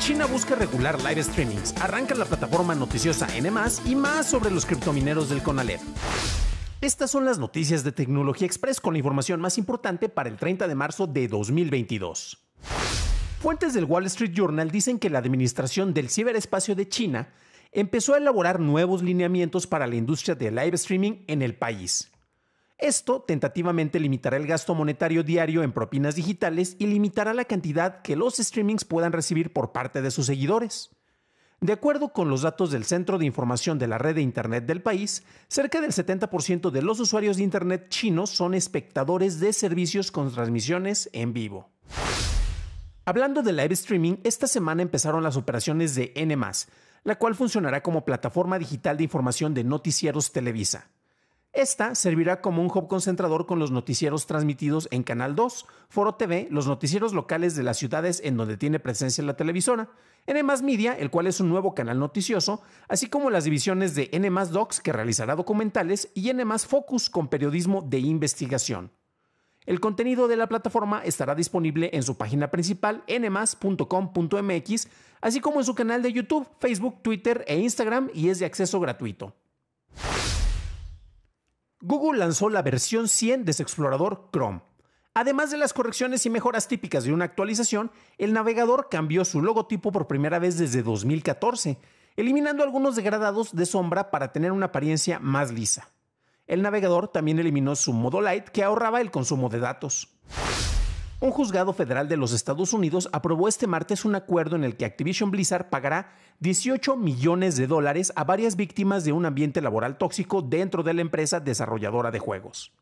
China busca regular live streamings, arranca la plataforma noticiosa N+, y más sobre los criptomineros del CONALEP. Estas son las noticias de Tecnología Express con la información más importante para el 30 de marzo de 2022. Fuentes del Wall Street Journal dicen que la administración del ciberespacio de China empezó a elaborar nuevos lineamientos para la industria de live streaming en el país. Esto tentativamente limitará el gasto monetario diario en propinas digitales y limitará la cantidad que los streamings puedan recibir por parte de sus seguidores. De acuerdo con los datos del Centro de Información de la Red de Internet del país, cerca del 70% de los usuarios de Internet chinos son espectadores de servicios con transmisiones en vivo. Hablando de live streaming, esta semana empezaron las operaciones de N, la cual funcionará como plataforma digital de información de noticieros Televisa. Esta servirá como un hub concentrador con los noticieros transmitidos en Canal 2, Foro TV, los noticieros locales de las ciudades en donde tiene presencia la televisora, N Media, el cual es un nuevo canal noticioso, así como las divisiones de N Docs, que realizará documentales, y N Focus, con periodismo de investigación. El contenido de la plataforma estará disponible en su página principal nmas.com.mx, así como en su canal de YouTube, Facebook, Twitter e Instagram y es de acceso gratuito. Google lanzó la versión 100 de su explorador Chrome. Además de las correcciones y mejoras típicas de una actualización, el navegador cambió su logotipo por primera vez desde 2014, eliminando algunos degradados de sombra para tener una apariencia más lisa. El navegador también eliminó su modo light que ahorraba el consumo de datos. Un juzgado federal de los Estados Unidos aprobó este martes un acuerdo en el que Activision Blizzard pagará 18 millones de dólares a varias víctimas de un ambiente laboral tóxico dentro de la empresa desarrolladora de juegos.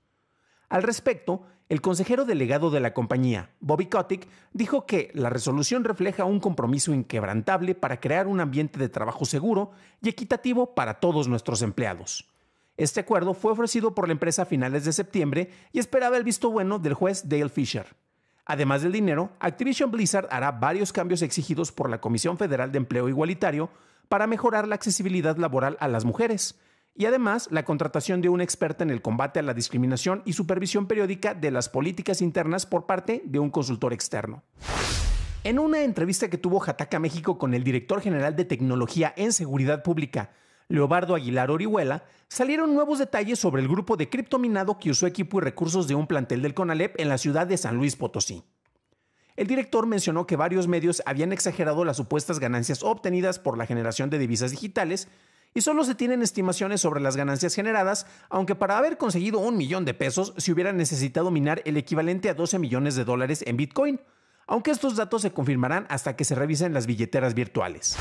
Al respecto, el consejero delegado de la compañía, Bobby Kotick, dijo que la resolución refleja un compromiso inquebrantable para crear un ambiente de trabajo seguro y equitativo para todos nuestros empleados. Este acuerdo fue ofrecido por la empresa a finales de septiembre y esperaba el visto bueno del juez Dale Fisher. Además del dinero, Activision Blizzard hará varios cambios exigidos por la Comisión Federal de Empleo Igualitario para mejorar la accesibilidad laboral a las mujeres y además la contratación de un experta en el combate a la discriminación y supervisión periódica de las políticas internas por parte de un consultor externo. En una entrevista que tuvo Jataca México con el director general de tecnología en seguridad pública, Leobardo Aguilar Orihuela, salieron nuevos detalles sobre el grupo de criptominado que usó equipo y recursos de un plantel del CONALEP en la ciudad de San Luis Potosí. El director mencionó que varios medios habían exagerado las supuestas ganancias obtenidas por la generación de divisas digitales y solo se tienen estimaciones sobre las ganancias generadas, aunque para haber conseguido un millón de pesos se hubiera necesitado minar el equivalente a 12 millones de dólares en Bitcoin, aunque estos datos se confirmarán hasta que se revisen las billeteras virtuales.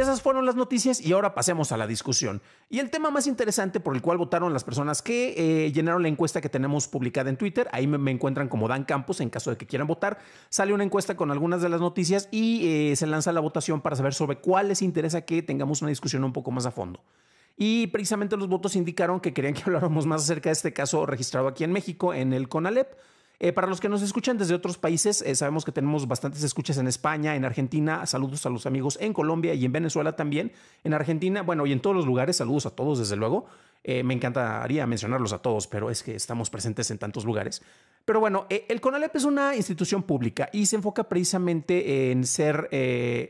Esas fueron las noticias y ahora pasemos a la discusión. Y el tema más interesante por el cual votaron las personas que eh, llenaron la encuesta que tenemos publicada en Twitter, ahí me, encuentran como Dan Campos en caso de que quieran votar, sale una encuesta con algunas de las noticias y eh, se lanza la votación para saber sobre cuál les interesa que tengamos una discusión un poco más a fondo. Y precisamente los votos indicaron que querían que habláramos más acerca de este caso registrado aquí en México en el CONALEP. Eh, para los que nos escuchan desde otros países, eh, sabemos que tenemos bastantes escuchas en España, en Argentina, saludos a los amigos en Colombia y en Venezuela también. En Argentina, bueno, y en todos los lugares, saludos a todos, desde luego. Eh, me encantaría mencionarlos a todos, pero es que estamos presentes en tantos lugares. Pero bueno, el CONALEP es una institución pública y se enfoca precisamente en ser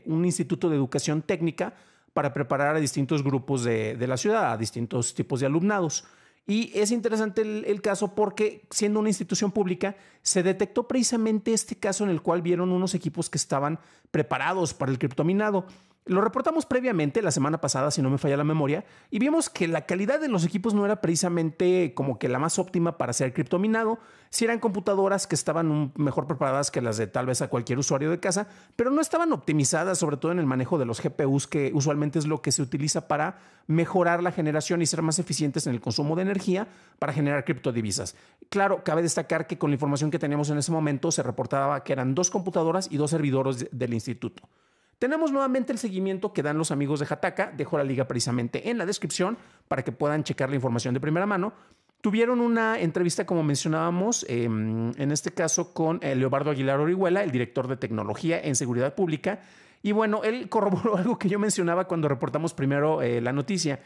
un instituto de educación técnica para preparar a distintos grupos de la ciudad, a distintos tipos de alumnados. Y es interesante el, caso porque, siendo una institución pública, se detectó precisamente este caso en el cual vieron unos equipos que estaban preparados para el criptominado. Lo reportamos previamente la semana pasada, si no me falla la memoria, y vimos que la calidad de los equipos no era precisamente como que la más óptima para ser criptominado, si eran computadoras que estaban mejor preparadas que las de tal vez a cualquier usuario de casa, pero no estaban optimizadas, sobre todo en el manejo de los GPUs, que usualmente es lo que se utiliza para mejorar la generación y ser más eficientes en el consumo de energía para generar criptodivisas. Claro, cabe destacar que con la información que teníamos en ese momento se reportaba que eran dos computadoras y dos servidores del instituto. Tenemos nuevamente el seguimiento que dan los amigos de Hataka. Dejo la liga precisamente en la descripción para que puedan checar la información de primera mano. Tuvieron una entrevista, como mencionábamos, em, en este caso con eh, Leobardo Aguilar Orihuela, el director de tecnología en seguridad pública. Y bueno, él corroboró algo que yo mencionaba cuando reportamos primero eh, la noticia,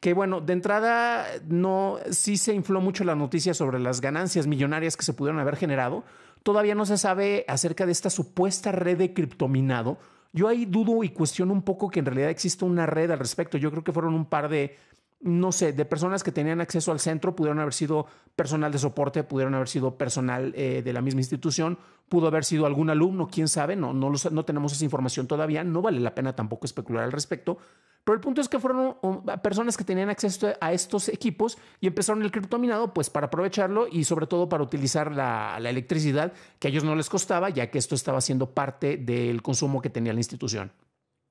que bueno, de entrada no, sí se infló mucho la noticia sobre las ganancias millonarias que se pudieron haber generado. Todavía no se sabe acerca de esta supuesta red de criptominado yo ahí dudo y cuestiono un poco que en realidad exista una red al respecto. Yo creo que fueron un par de no sé, de personas que tenían acceso al centro, pudieron haber sido personal de soporte, pudieron haber sido personal eh, de la misma institución, pudo haber sido algún alumno, quién sabe, no, no, no tenemos esa información todavía, no vale la pena tampoco especular al respecto, pero el punto es que fueron um, personas que tenían acceso a estos equipos y empezaron el criptominado pues para aprovecharlo y sobre todo para utilizar la, la electricidad que a ellos no les costaba, ya que esto estaba siendo parte del consumo que tenía la institución.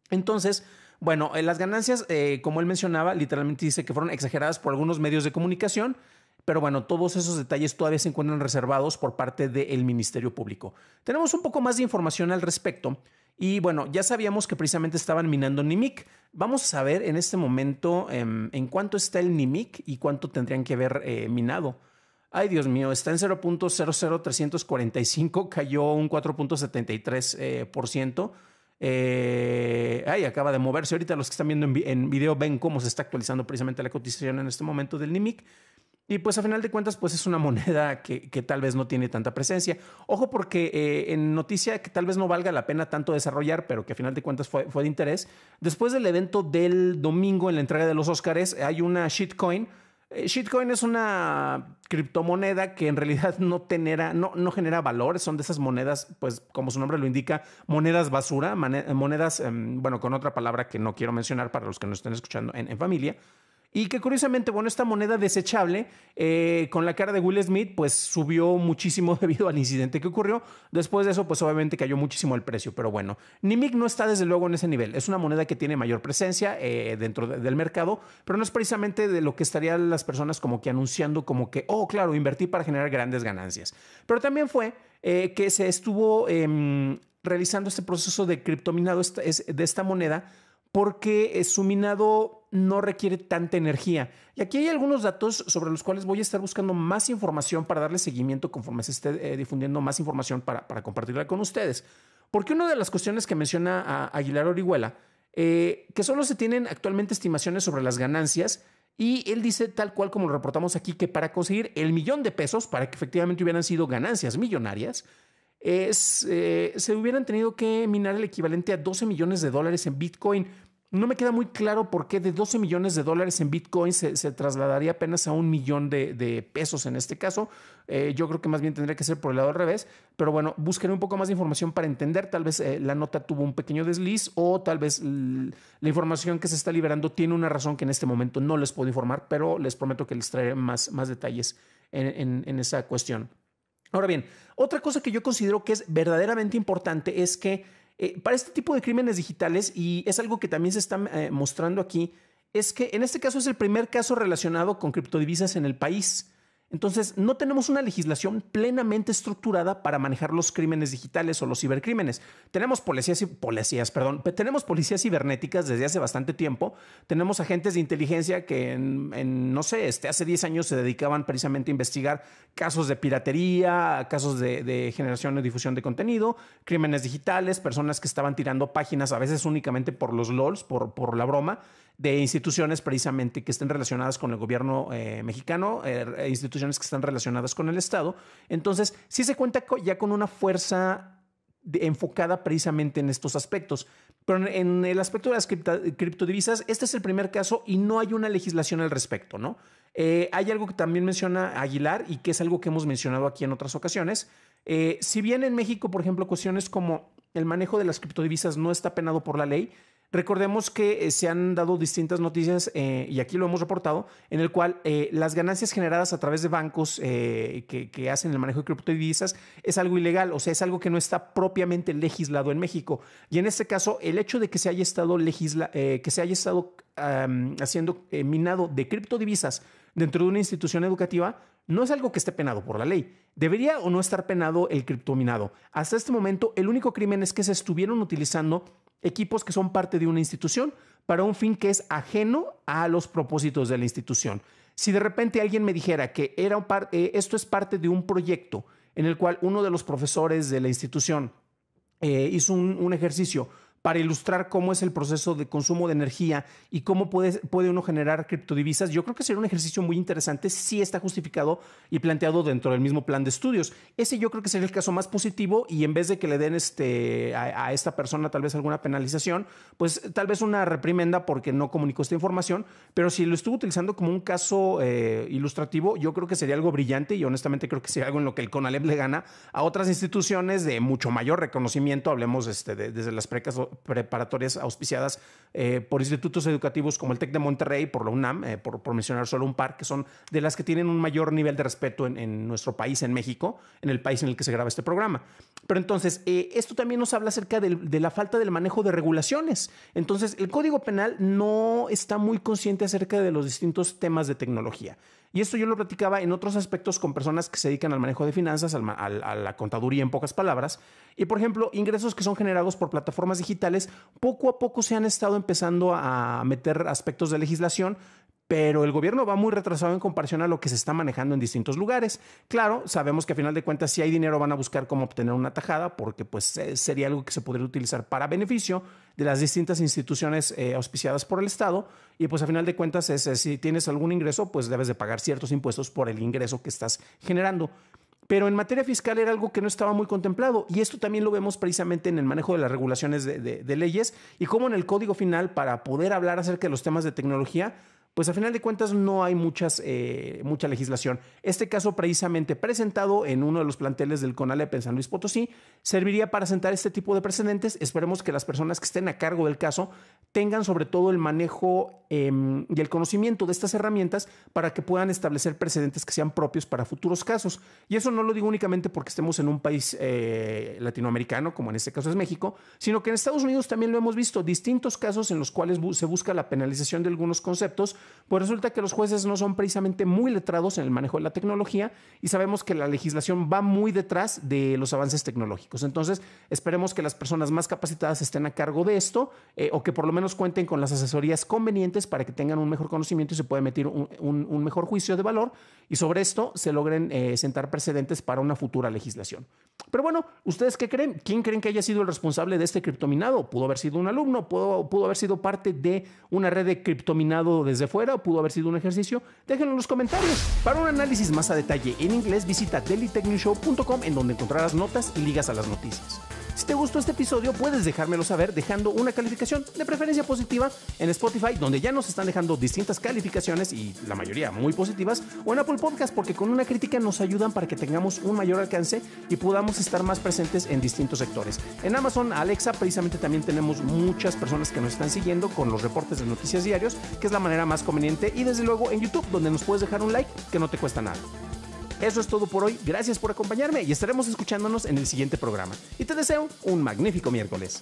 Entonces, bueno, eh, las ganancias, eh, como él mencionaba, literalmente dice que fueron exageradas por algunos medios de comunicación, pero bueno, todos esos detalles todavía se encuentran reservados por parte del Ministerio Público. Tenemos un poco más de información al respecto. Y bueno, ya sabíamos que precisamente estaban minando NIMIC. Vamos a saber en este momento em, en cuánto está el NIMIC y cuánto tendrían que haber eh, minado. Ay, Dios mío, está en 0.00345, cayó un 4.73%. Eh, ay, acaba de moverse. Ahorita los que están viendo en, video ven cómo se está actualizando precisamente la cotización en este momento del NIMIC. Y pues a final de cuentas, pues es una moneda que, tal vez no tiene tanta presencia. Ojo porque eh, en noticia que tal vez no valga la pena tanto desarrollar, pero que a final de cuentas fue, fue de interés, después del evento del domingo en la entrega de los Óscares hay una shitcoin eh, shitcoin es una criptomoneda que en realidad no, no, no, genera valor, son de esas monedas, pues como su nombre lo indica, monedas basura, monedas, em, bueno, con otra palabra que no quiero mencionar para los que nos estén escuchando en familia, y que curiosamente, bueno, esta moneda desechable eh, con la cara de Will Smith, pues subió muchísimo debido al incidente que ocurrió. Después de eso, pues obviamente cayó muchísimo el precio, pero bueno, Nimic no está desde luego en ese nivel. Es una moneda que tiene mayor presencia eh, dentro del mercado, pero no es precisamente de lo que estarían las personas como que anunciando como que, oh, claro, invertí para generar grandes ganancias. Pero también fue eh, que se estuvo em, realizando este proceso de criptominado de esta moneda porque su minado no requiere tanta energía. Y aquí hay algunos datos sobre los cuales voy a estar buscando más información para darle seguimiento conforme se esté eh, difundiendo más información para, para, compartirla con ustedes. Porque una de las cuestiones que menciona ah, Aguilar Orihuela, eh, que solo se tienen actualmente estimaciones sobre las ganancias, y él dice, tal cual como lo reportamos aquí, que para conseguir el millón de pesos, para que efectivamente hubieran sido ganancias millonarias, es, eh, se hubieran tenido que minar el equivalente a 12 millones de dólares en Bitcoin, no me queda muy claro por qué de 12 millones de dólares en Bitcoin se, trasladaría apenas a un millón de, pesos en este caso. Eh, yo creo que más bien tendría que ser por el lado al revés, pero bueno, buscaré un poco más de información para entender. Tal vez eh, la nota tuvo un pequeño desliz o tal vez la información que se está liberando tiene una razón que en este momento no les puedo informar, pero les prometo que les traeré más, más detalles en esa cuestión. Ahora bien, otra cosa que yo considero que es verdaderamente importante es que eh, para este tipo de crímenes digitales, y es algo que también se está eh, mostrando aquí, es que en este caso es el primer caso relacionado con criptodivisas en el país. Entonces, no tenemos una legislación plenamente estructurada para manejar los crímenes digitales o los cibercrímenes. Tenemos policías y policías, perdón, tenemos policías cibernéticas desde hace bastante tiempo. Tenemos agentes de inteligencia que en, no sé, este, hace 10 años se dedicaban precisamente a investigar casos de piratería, casos de, generación o difusión de contenido, crímenes digitales, personas que estaban tirando páginas a veces únicamente por los LOLs, por la broma de instituciones precisamente que estén relacionadas con el gobierno eh, mexicano, eh, eh, instituciones que están relacionadas con el Estado. Entonces, sí se cuenta ya con una fuerza enfocada precisamente en estos aspectos. Pero en, el aspecto de las criptodivisas, este es el primer caso y no hay una legislación al respecto, ¿no? hay algo que también menciona Aguilar y que es algo que hemos mencionado aquí en otras ocasiones. si bien en México, por ejemplo, cuestiones como el manejo de las criptodivisas no está penado por la ley, Recordemos que eh, se han dado distintas noticias, eh, y aquí lo hemos reportado, en el cual eh, las ganancias generadas a través de bancos que, hacen el manejo de criptodivisas es algo ilegal, o sea, es algo que no está propiamente legislado en México. Y en este caso, el hecho de que se haya estado, legisla que se haya estado haciendo minado de criptodivisas dentro de una institución educativa no es algo que esté penado por la ley. ¿Debería o no estar penado el criptominado? Hasta este momento, el único crimen es que se estuvieron utilizando equipos que son parte de una institución para un fin que es ajeno a los propósitos de la institución. Si de repente alguien me dijera que era eh, esto es parte de un proyecto en el cual uno de los profesores de la institución eh, hizo un ejercicio para ilustrar cómo es el proceso de consumo de energía y cómo puede, puede uno generar criptodivisas, yo creo que sería un ejercicio muy interesante si está justificado y planteado dentro del mismo plan de estudios. Ese yo creo que sería el caso más positivo y en vez de que le den este, a, esta persona tal vez alguna penalización, pues tal vez una reprimenda porque no comunicó esta información, pero si lo estuvo utilizando como un caso eh, ilustrativo, yo creo que sería algo brillante y honestamente creo que sería algo en lo que el CONALEP le gana a otras instituciones de mucho mayor reconocimiento, hablemos este, desde las precas preparatorias auspiciadas eh, por institutos educativos como el TEC de Monterrey, por la UNAM, eh, por, mencionar solo un par, que son de las que tienen un mayor nivel de respeto en, nuestro país, en México, en el país en el que se graba este programa. Pero entonces, eh, esto también nos habla acerca de la falta del manejo de regulaciones. Entonces, el Código Penal no está muy consciente acerca de los distintos temas de tecnología. Y esto yo lo platicaba en otros aspectos con personas que se dedican al manejo de finanzas, a la contaduría en pocas palabras. Y por ejemplo, ingresos que son generados por plataformas digitales, poco a poco se han estado empezando a meter aspectos de legislación pero el gobierno va muy retrasado en comparación a lo que se está manejando en distintos lugares. Claro, sabemos que a final de cuentas si hay dinero van a buscar cómo obtener una tajada porque pues eh, sería algo que se podría utilizar para beneficio de las distintas instituciones eh, auspiciadas por el Estado y pues a final de cuentas si tienes algún ingreso pues debes de pagar ciertos impuestos por el ingreso que estás generando. Pero en materia fiscal era algo que no estaba muy contemplado y esto también lo vemos precisamente en el manejo de las regulaciones de, de leyes y cómo en el código final para poder hablar acerca de los temas de tecnología pues a final de cuentas no hay muchas, eh, mucha legislación. Este caso precisamente presentado en uno de los planteles del CONALEP en San Luis Potosí serviría para sentar este tipo de precedentes. Esperemos que las personas que estén a cargo del caso tengan sobre todo el manejo em, y el conocimiento de estas herramientas para que puedan establecer precedentes que sean propios para futuros casos. Y eso no lo digo únicamente porque estemos en un país eh, latinoamericano, como en este caso es México, sino que en Estados Unidos también lo hemos visto, distintos casos en los cuales se busca la penalización de algunos conceptos pues resulta que los jueces no son precisamente muy letrados en el manejo de la tecnología y sabemos que la legislación va muy detrás de los avances tecnológicos. Entonces, esperemos que las personas más capacitadas estén a cargo de esto eh, o que por lo menos cuenten con las asesorías convenientes para que tengan un mejor conocimiento y se pueda emitir un, mejor juicio de valor y sobre esto se logren eh, sentar precedentes para una futura legislación. Pero bueno, ¿ustedes qué creen? ¿Quién creen que haya sido el responsable de este criptominado? ¿Pudo haber sido un alumno? ¿Pudo, pudo haber sido parte de una red de criptominado desde fuera o pudo haber sido un ejercicio? Déjenlo en los comentarios. Para un análisis más a detalle en inglés, visita dailytechnewshow.com en donde encontrarás notas y ligas a las noticias. Si te gustó este episodio, puedes dejármelo saber dejando una calificación de preferencia positiva en Spotify, donde ya nos están dejando distintas calificaciones y la mayoría muy positivas, o en Apple Podcast, porque con una crítica nos ayudan para que tengamos un mayor alcance y podamos estar más presentes en distintos sectores. En Amazon, Alexa, precisamente también tenemos muchas personas que nos están siguiendo con los reportes de noticias diarios, que es la manera más conveniente y desde luego en YouTube, donde nos puedes dejar un like que no te cuesta nada. Eso es todo por hoy, gracias por acompañarme y estaremos escuchándonos en el siguiente programa. Y te deseo un magnífico miércoles.